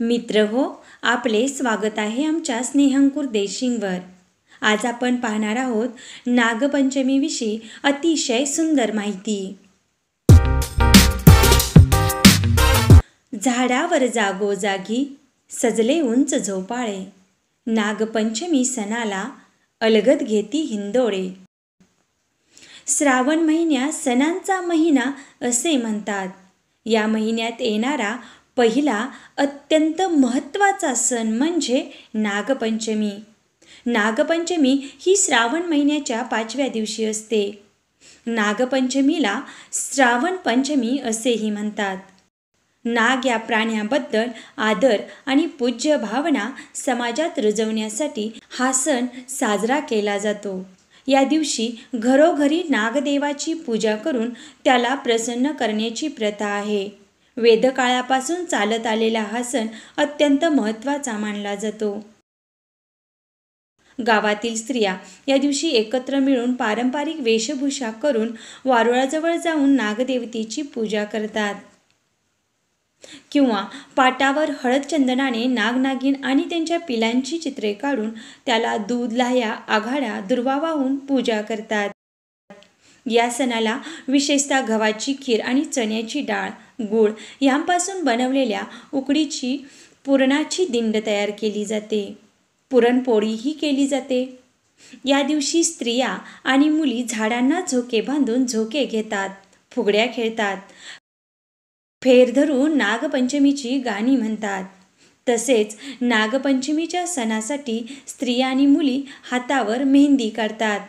मित्र हो आपले स्वागत आहे आमच्या स्नेहंकुर देशिंगवर आज आपण पाहणार आहोत नागपंचमीविषयी अतिशय सुंदर माहिती झाडावर जागोजागी सजले उंच झोपाळे नागपंचमी सणाला अलगद घेती हिंदोळे श्रावण महिन्या सणांचा महिना असे म्हणतात या महिन्यात येणारा पहिला अत्यंत महत्त्वाचा सण म्हणजे नागपंचमी नागपंचमी ही श्रावण महिन्याच्या पाचव्या दिवशी असते नागपंचमीला श्रावण पंचमी असेही म्हणतात नाग या प्राण्याबद्दल आदर आणि पूज्य भावना समाजात रुजवण्यासाठी हा सण साजरा केला जातो या दिवशी घरोघरी नागदेवाची पूजा करून त्याला प्रसन्न करण्याची प्रथा आहे वेदकाळापासून चालत आलेला हा सण अत्यंत महत्त्वाचा मानला जातो गावातील स्त्रिया या दिवशी एकत्र मिळून पारंपरिक वेशभूषा करून वारुळाजवळ जाऊन नागदेवतेची पूजा करतात किंवा पाटावर हळद चंदनाने नागनागिन आणि त्यांच्या पिलांची चित्रे काढून त्याला दूध लाह्या आघाड्या दुर्वा वाहून पूजा करतात या सणाला विशेषतः गव्हाची खीर आणि चण्याची डाळ गुळ यांपासून बनवलेल्या उकडीची पुरणाची दिंड तयार केली जाते पुरणपोळीही केली जाते या दिवशी स्त्रिया आणि मुली झाडांना झोके बांधून झोके घेतात फुगड्या खेळतात फेर धरून नागपंचमीची गाणी म्हणतात तसेच नागपंचमीच्या सणासाठी स्त्रिया आणि मुली हातावर मेहंदी काढतात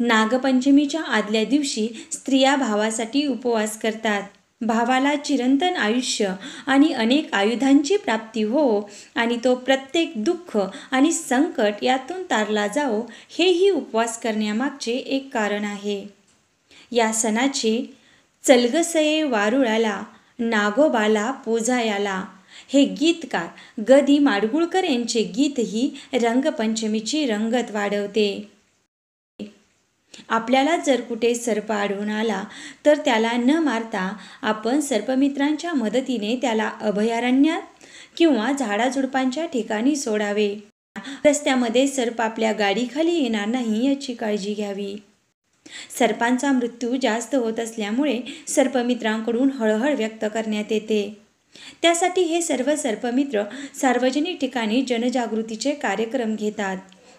नागपंचमीच्या आदल्या दिवशी स्त्रिया भावासाठी उपवास करतात भावाला चिरंतन आयुष्य आणि अनेक आयुधांची प्राप्ती हो आणि तो प्रत्येक दुःख आणि संकट यातून तारला जाओ हेही उपवास करण्यामागचे एक कारण आहे या सणाचे चलगसये वारुळाला नागोबाला पोझायाला हे गीतकार गदी माडगुळकर यांचे गीतही रंगपंचमीची रंगत वाढवते आपल्याला जर कुठे सर्प आढळून आला तर त्याला न मारता आपण सर्पमित्रांच्या मदतीने त्याला अभयारण्यात किंवा झाडाझुडपांच्या ठिकाणी सोडावे रस्त्यामध्ये सर्प आपल्या गाडीखाली येणार नाही याची काळजी घ्यावी सर्पांचा मृत्यू जास्त होत असल्यामुळे सर्पमित्रांकडून हळहळ व्यक्त करण्यात येते त्यासाठी हे सर्व सर्पमित्र सार्वजनिक ठिकाणी जनजागृतीचे कार्यक्रम घेतात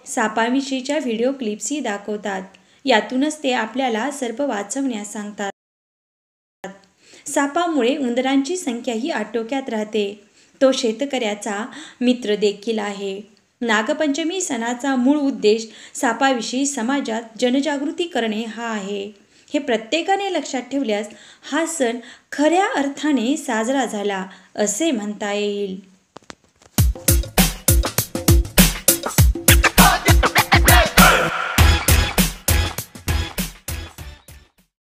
सापाविषयीच्या व्हिडिओ क्लिप्सही दाखवतात यातूनच ते आपल्याला सर्प वाचवण्यास सांगतात सापामुळे उंदरांची संख्याही आटोक्यात राहते तो शेतकऱ्याचा मित्र देखील आहे नागपंचमी सणाचा मूळ उद्देश सापाविषयी समाजात जनजागृती करणे हा आहे हे प्रत्येकाने लक्षात ठेवल्यास हा सण खऱ्या अर्थाने साजरा झाला असे म्हणता येईल